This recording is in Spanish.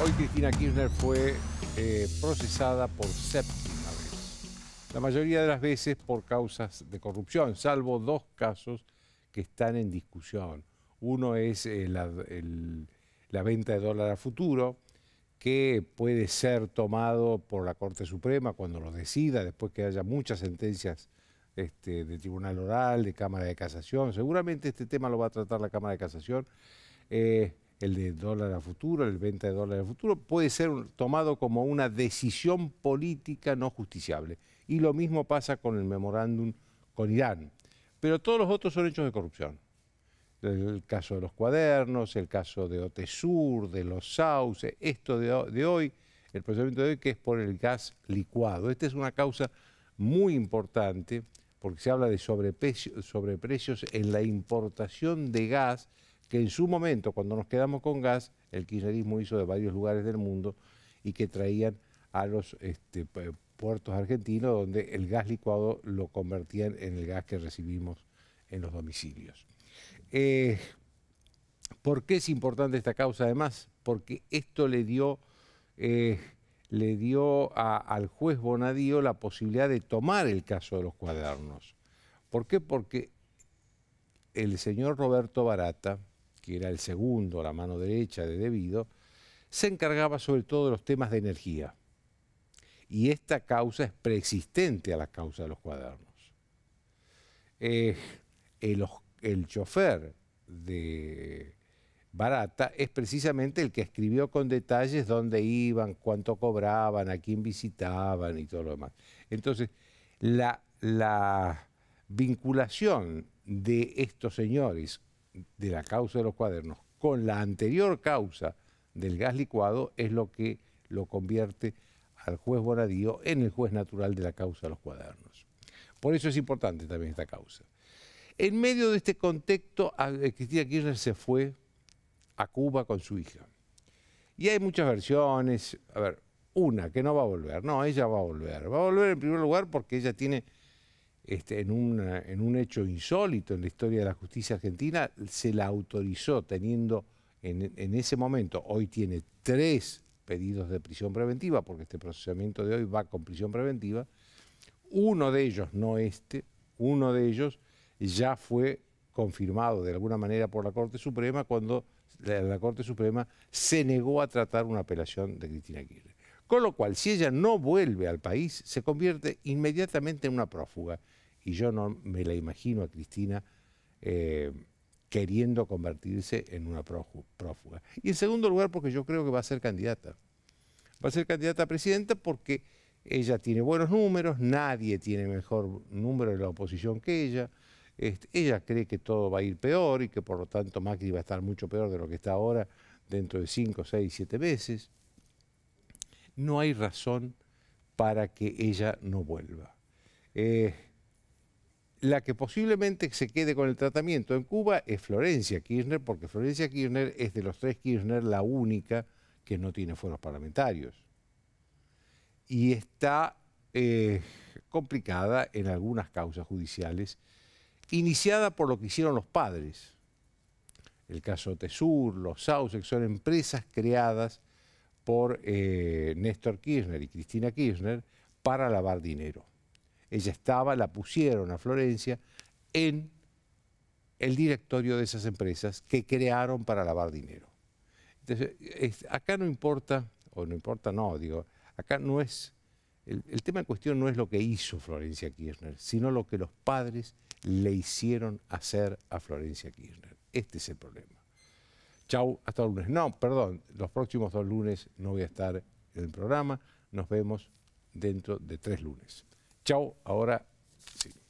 Hoy Cristina Kirchner fue eh, procesada por séptima vez. La mayoría de las veces por causas de corrupción, salvo dos casos que están en discusión. Uno es eh, la, venta de dólar a futuro, que puede ser tomado por la Corte Suprema cuando lo decida, después que haya muchas sentencias este, de tribunal oral, de Cámara de Casación. Seguramente este tema lo va a tratar la Cámara de Casación. Eh, el de dólar a futuro, el venta de dólar a futuro, puede ser tomado como una decisión política no justiciable. Y lo mismo pasa con el memorándum con Irán. Pero todos los otros son hechos de corrupción. El caso de los cuadernos, el caso de Otesur, de los sauces, esto de, de hoy, el procedimiento de hoy que es por el gas licuado. Esta es una causa muy importante porque se habla de sobreprecios en la importación de gas que en su momento, cuando nos quedamos con gas, el kirchnerismo hizo de varios lugares del mundo y que traían a los este, puertos argentinos donde el gas licuado lo convertían en el gas que recibimos en los domicilios. Eh, ¿Por qué es importante esta causa además? Porque esto le dio, eh, le dio al juez Bonadío la posibilidad de tomar el caso de los cuadernos. ¿Por qué? Porque el señor Roberto Barata, que era el segundo, la mano derecha de Debido, se encargaba sobre todo de los temas de energía. Y esta causa es preexistente a la causa de los cuadernos. Eh, el, chofer de Barata es precisamente el que escribió con detalles dónde iban, cuánto cobraban, a quién visitaban y todo lo demás. Entonces, la, la vinculación de estos señores de la causa de los cuadernos con la anterior causa del gas licuado es lo que lo convierte al juez Bonadío en el juez natural de la causa de los cuadernos. Por eso es importante también esta causa. En medio de este contexto, eh, Cristina Kirchner se fue a Cuba con su hija. Y hay muchas versiones. A ver, una, que no va a volver. No, ella va a volver. Va a volver en primer lugar porque ella tiene este, en, en un hecho insólito en la historia de la justicia argentina, se la autorizó teniendo en, ese momento, hoy tiene tres pedidos de prisión preventiva, porque este procesamiento de hoy va con prisión preventiva, uno de ellos, no este, uno de ellos ya fue confirmado de alguna manera por la Corte Suprema cuando la, Corte Suprema se negó a tratar una apelación de Cristina Kirchner. Con lo cual, si ella no vuelve al país, se convierte inmediatamente en una prófuga. Y yo no me la imagino a Cristina eh, queriendo convertirse en una prófuga. Y en segundo lugar, porque yo creo que va a ser candidata. Va a ser candidata a presidenta porque ella tiene buenos números, nadie tiene mejor número de la oposición que ella. Este, ella cree que todo va a ir peor y que por lo tanto Macri va a estar mucho peor de lo que está ahora dentro de 5, 6, 7 meses no hay razón para que ella no vuelva. Eh, la que posiblemente se quede con el tratamiento en Cuba es Florencia Kirchner, porque Florencia Kirchner es de los tres Kirchner la única que no tiene fueros parlamentarios. Y está eh, complicada en algunas causas judiciales, iniciada por lo que hicieron los padres. El caso Tesur, los que son empresas creadas por eh, Néstor Kirchner y Cristina Kirchner para lavar dinero. Ella estaba, la pusieron a Florencia en el directorio de esas empresas que crearon para lavar dinero. Entonces, acá no importa, o no importa, no, digo, acá no es, el tema en cuestión no es lo que hizo Florencia Kirchner, sino lo que los padres le hicieron hacer a Florencia Kirchner. Este es el problema. Chau, hasta el lunes. No, perdón, los próximos dos lunes no voy a estar en el programa. Nos vemos dentro de tres lunes. Chau, ahora sí.